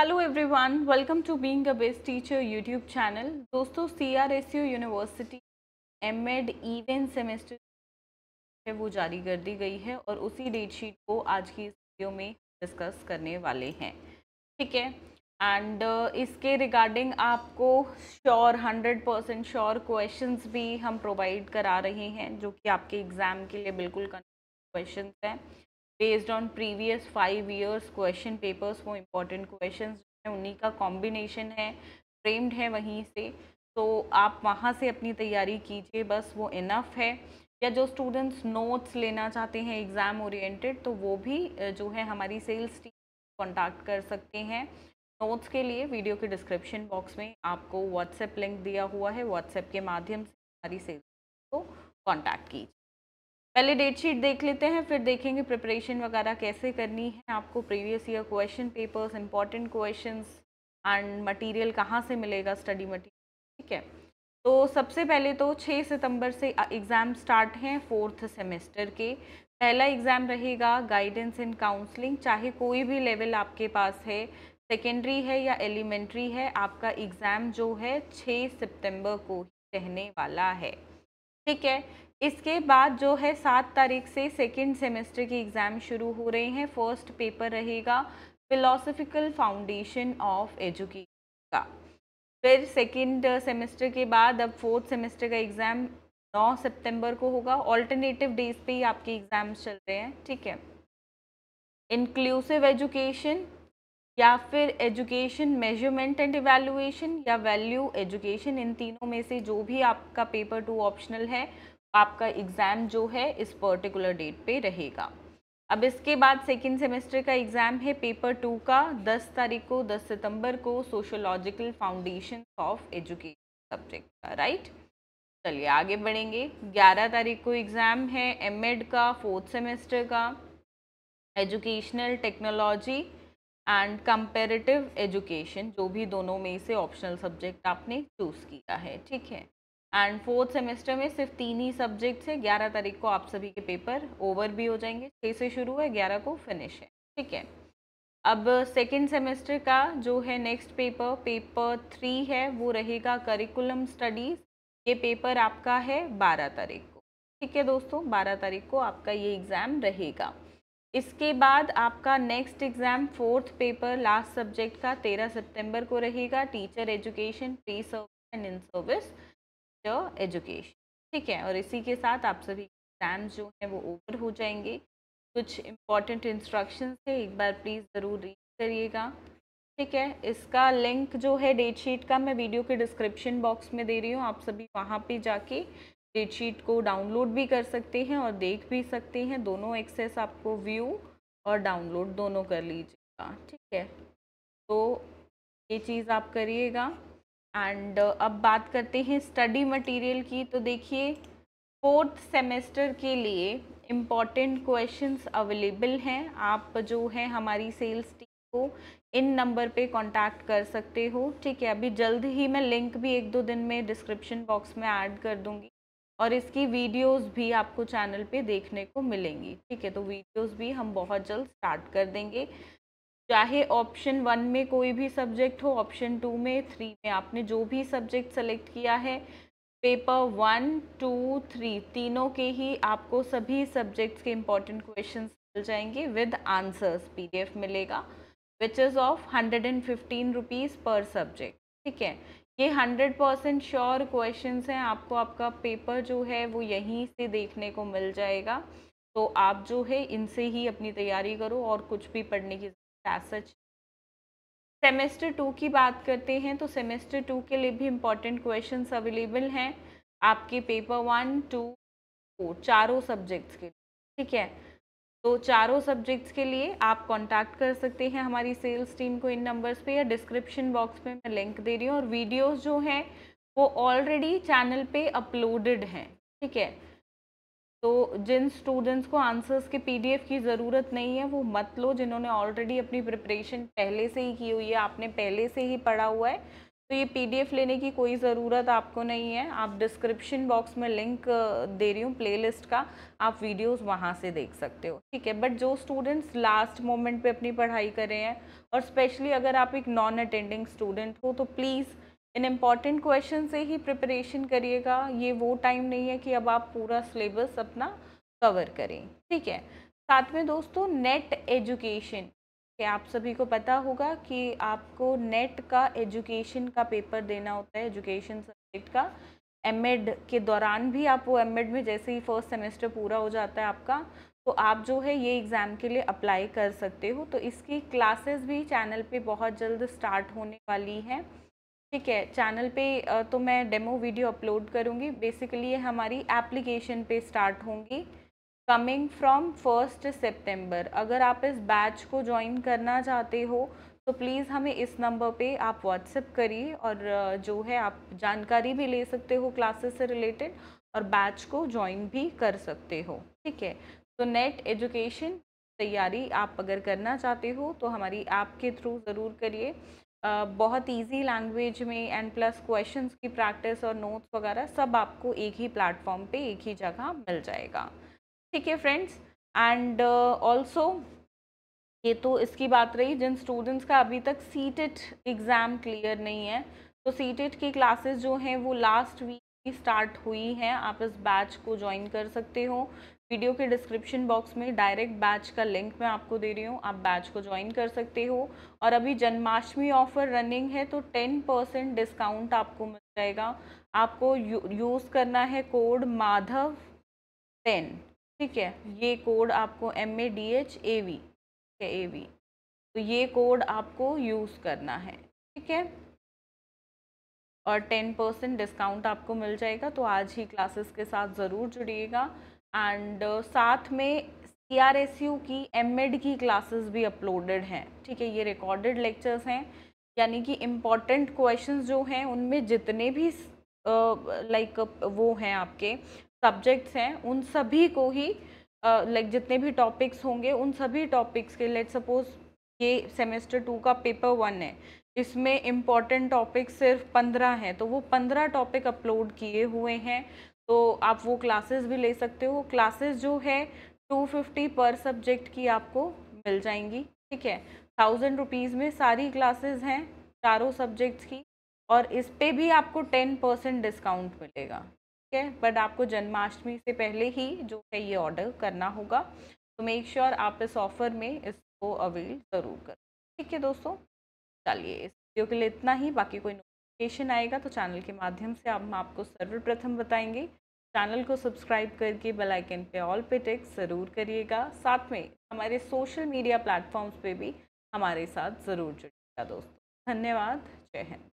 hello everyone welcome to being a best teacher YouTube channel दोस्तों C R S U university M Ed even semester है वो जारी कर दी गई है और उसी डेट शीट को आज की इस वीडियो में डिस्कस करने वाले हैं ठीक है एंड uh, इसके रिगार्डिंग आपको sure hundred percent sure question भी हम प्रोवाइड करा रहे हैं जो कि आपके एग्ज़ाम के लिए बिल्कुल क्वेश्चन हैं based on previous five years question papers वो इम्पोर्टेंट क्वेश्चन हैं उन्हीं का कॉम्बिनेशन है फ्रेम्ड है वहीं से तो आप वहाँ से अपनी तैयारी कीजिए बस वो इनफ है या जो स्टूडेंट्स नोट्स लेना चाहते हैं एग्ज़ाम ओरिएंटेड तो वो भी जो है हमारी सेल्स टीम कॉन्टैक्ट कर सकते हैं नोट्स के लिए वीडियो के डिस्क्रिप्शन बॉक्स में आपको व्हाट्सएप लिंक दिया हुआ है व्हाट्सएप के माध्यम से हमारी सेल्स को कॉन्टैक्ट कीजिए पहले डेट शीट देख लेते हैं फिर देखेंगे प्रिपरेशन वगैरह कैसे करनी है आपको previous year question papers important question and material कहाँ से मिलेगा स्टडी मटेरियल ठीक है तो सबसे पहले तो 6 सितंबर से एग्ज़ाम स्टार्ट हैं फोर्थ सेमेस्टर के पहला एग्ज़ाम रहेगा गाइडेंस इन काउंसलिंग चाहे कोई भी लेवल आपके पास है सेकेंडरी है या एलिमेंट्री है आपका एग्ज़ाम जो है 6 सितंबर को ही रहने वाला है ठीक है इसके बाद जो है सात तारीख से सेकेंड सेमेस्टर की एग्ज़ाम शुरू हो रहे हैं फर्स्ट पेपर रहेगा फिलोसफिकल फाउंडेशन ऑफ एजुकेशन का फिर सेकेंड सेमेस्टर के बाद अब फोर्थ सेमेस्टर का एग्ज़ाम 9 सितंबर को होगा ऑल्टरनेटिव डेज पे ही आपके एग्ज़ाम्स चल रहे हैं ठीक है इंक्लूसिव एजुकेशन या फिर एजुकेशन मेजरमेंट एंड इवेलुएशन या वैल्यू एजुकेशन इन तीनों में से जो भी आपका पेपर टू ऑप्शनल है आपका एग्ज़ाम जो है इस पर्टिकुलर डेट पे रहेगा अब इसके बाद सेकेंड सेमेस्टर का एग्ज़ाम है पेपर टू का 10 तारीख को 10 सितंबर को sociological foundation of education subject का राइट चलिए आगे बढ़ेंगे 11 तारीख को एग्ज़ाम है एमएड का फोर्थ सेमेस्टर का educational technology and comparative education जो भी दोनों में से ऑप्शनल सब्जेक्ट आपने चूज़ किया है ठीक है एंड फोर्थ सेमेस्टर में सिर्फ तीन ही सब्जेक्ट है ग्यारह तारीख को आप सभी के पेपर ओवर भी हो जाएंगे छः से शुरू है ग्यारह को फिनिश है ठीक है अब सेकेंड सेमेस्टर का जो है नेक्स्ट पेपर पेपर थ्री है वो रहेगा करिकुलम स्टडीज़ ये पेपर आपका है बारह तारीख को ठीक है दोस्तों बारह तारीख को आपका ये एग्ज़ाम रहेगा इसके बाद आपका next exam fourth paper last subject का तेरह सितंबर को रहेगा teacher education pre service and in service your education ठीक है और इसी के साथ आप सभी एग्ज़ाम्स जो हैं वो ओवर हो जाएंगे कुछ इम्पॉर्टेंट इंस्ट्रक्शंस है एक बार प्लीज़ ज़रूर रीड करिएगा ठीक है इसका लिंक जो है डेट शीट का मैं वीडियो के डिस्क्रिप्शन बॉक्स में दे रही हूँ आप सभी वहाँ पे जाके डेट शीट को डाउनलोड भी कर सकते हैं और देख भी सकते हैं दोनों एक्सेस आपको व्यू और डाउनलोड दोनों कर लीजिएगा ठीक है तो ये चीज़ आप करिएगा एंड uh, अब बात करते हैं स्टडी मटेरियल की तो देखिए फोर्थ सेमेस्टर के लिए इम्पॉर्टेंट क्वेश्चंस अवेलेबल हैं आप जो है हमारी सेल्स टीम को इन नंबर पे कांटेक्ट कर सकते हो ठीक है अभी जल्द ही मैं लिंक भी एक दो दिन में डिस्क्रिप्शन बॉक्स में ऐड कर दूंगी और इसकी वीडियोस भी आपको चैनल पे देखने को मिलेंगी ठीक है तो वीडियोस भी हम बहुत जल्द स्टार्ट कर देंगे चाहे ऑप्शन वन में कोई भी सब्जेक्ट हो ऑप्शन टू में थ्री में आपने जो भी सब्जेक्ट सेलेक्ट किया है पेपर वन टू थ्री तीनों के ही आपको सभी सब्जेक्ट्स के इम्पॉर्टेंट क्वेश्चन मिल जाएंगे विद आंसर्स पीडीएफ मिलेगा which is of hundred and fifteen rupees per subject ठीक है ये हंड्रेड परसेंट श्योर क्वेश्चन हैं आपको आपका पेपर जो है वो यहीं से देखने को मिल जाएगा तो आप जो है इनसे ही अपनी तैयारी करो और कुछ भी पढ़ने की पैसेज सेमेस्टर टू की बात करते हैं तो सेमेस्टर टू के लिए भी इम्पॉर्टेंट क्वेश्चन अवेलेबल हैं आपके पेपर वन टू फोर चारों सब्जेक्ट्स के लिए ठीक है तो चारों सब्जेक्ट्स के लिए आप कांटेक्ट कर सकते हैं हमारी सेल्स टीम को इन नंबर्स पे या डिस्क्रिप्शन बॉक्स में मैं लिंक दे रही हूँ और वीडियोस जो हैं वो ऑलरेडी चैनल पे अपलोडेड हैं ठीक है तो जिन स्टूडेंट्स को आंसर्स के पीडीएफ की ज़रूरत नहीं है वो मत लो जिन्होंने ऑलरेडी अपनी प्रिपरेशन पहले से ही की हुई है आपने पहले से ही पढ़ा हुआ है तो ये पीडीएफ लेने की कोई ज़रूरत आपको नहीं है आप डिस्क्रिप्शन बॉक्स में लिंक दे रही हूँ प्लेलिस्ट का आप वीडियोस वहाँ से देख सकते हो ठीक है बट जो स्टूडेंट्स लास्ट मोमेंट पे अपनी पढ़ाई कर रहे हैं और स्पेशली अगर आप एक नॉन अटेंडिंग स्टूडेंट हो तो प्लीज़ इन इम्पॉर्टेंट क्वेश्चन से ही प्रिपरेशन करिएगा ये वो टाइम नहीं है कि अब आप पूरा सिलेबस अपना कवर करें ठीक है साथ में दोस्तों नेट एजुकेशन कि आप सभी को पता होगा कि आपको नेट का एजुकेशन का पेपर देना होता है एजुकेशन सब्जेक्ट का एम के दौरान भी आप वो एम में जैसे ही फर्स्ट सेमेस्टर पूरा हो जाता है आपका तो आप जो है ये एग्ज़ाम के लिए अप्लाई कर सकते हो तो इसकी क्लासेस भी चैनल पे बहुत जल्द स्टार्ट होने वाली हैं ठीक है चैनल पे तो मैं डेमो वीडियो अपलोड करूँगी बेसिकली ये हमारी एप्लीकेशन पे स्टार्ट होंगी कमिंग फ्रॉम फर्स्ट सितंबर अगर आप इस बैच को ज्वाइन करना चाहते हो तो प्लीज़ हमें इस नंबर पे आप व्हाट्सएप करिए और जो है आप जानकारी भी ले सकते हो क्लासेस से रिलेटेड और बैच को ज्वाइन भी कर सकते हो ठीक है तो नेट एजुकेशन तैयारी आप अगर करना चाहते हो तो हमारी ऐप के थ्रू ज़रूर करिए बहुत इजी लैंग्वेज में एंड प्लस क्वेश्चंस की प्रैक्टिस और नोट्स वगैरह सब आपको एक ही प्लेटफॉर्म पे एक ही जगह मिल जाएगा ठीक है फ्रेंड्स एंड ऑल्सो ये तो इसकी बात रही जिन स्टूडेंट्स का अभी तक सीटेट एग्ज़ाम क्लियर नहीं है तो सीटेट की क्लासेस जो हैं वो लास्ट वीक स्टार्ट हुई है आप इस बैच को ज्वाइन कर सकते हो वीडियो के डिस्क्रिप्शन बॉक्स में डायरेक्ट बैच का लिंक मैं आपको दे रही हूँ आप बैच को ज्वाइन कर सकते हो और अभी जन्माष्टमी ऑफ़र रनिंग है तो टेन परसेंट डिस्काउंट आपको मिल जाएगा आपको यूज़ करना है कोड माधव टेन ठीक है ये कोड आपको M A D H A V ठीक है ए वी तो ये कोड आपको यूज़ करना है ठीक है और टेन परसेंट डिस्काउंट आपको मिल जाएगा तो आज ही क्लासेस के साथ ज़रूर जुड़िएगा एंड uh, साथ में सी आर एस यू की एम एड की क्लासेस भी अपलोडेड हैं ठीक है ये रिकॉर्डेड लेक्चर्स हैं यानी कि इम्पॉर्टेंट क्वेश्चन जो हैं उनमें जितने भी लाइक uh, like, वो हैं आपके सब्जेक्ट्स हैं उन सभी को ही लाइक uh, like, जितने भी टॉपिक्स होंगे उन सभी टॉपिक्स के लेट सपोज ये सेमेस्टर टू का पेपर वन है इसमें इम्पॉर्टेंट टॉपिक सिर्फ पंद्रह हैं तो वो पंद्रह टॉपिक अपलोड किए हुए हैं तो आप वो क्लासेस भी ले सकते हो क्लासेस जो है टू फिफ्टी पर सब्जेक्ट की आपको मिल जाएंगी ठीक है थाउजेंड रुपीज़ में सारी क्लासेस हैं चारों सब्जेक्ट्स की और इस पर भी आपको टेन परसेंट डिस्काउंट मिलेगा ठीक है बट आपको जन्माष्टमी से पहले ही जो है ये ऑर्डर करना होगा तो मेक श्योर sure आप इस ऑफ़र में इसको अवेल ज़रूर करें ठीक है दोस्तों चलिए इस वीडियो के लिए इतना ही बाकी कोई नोटिफिकेशन आएगा तो चैनल के माध्यम से हम आपको सर्वप्रथम बताएंगे चैनल को सब्सक्राइब करके बेल आइकन पे ऑल पे टिक ज़रूर करिएगा साथ में हमारे सोशल मीडिया प्लेटफॉर्म्स पे भी हमारे साथ ज़रूर जुड़िएगा दोस्तों धन्यवाद जय हिंद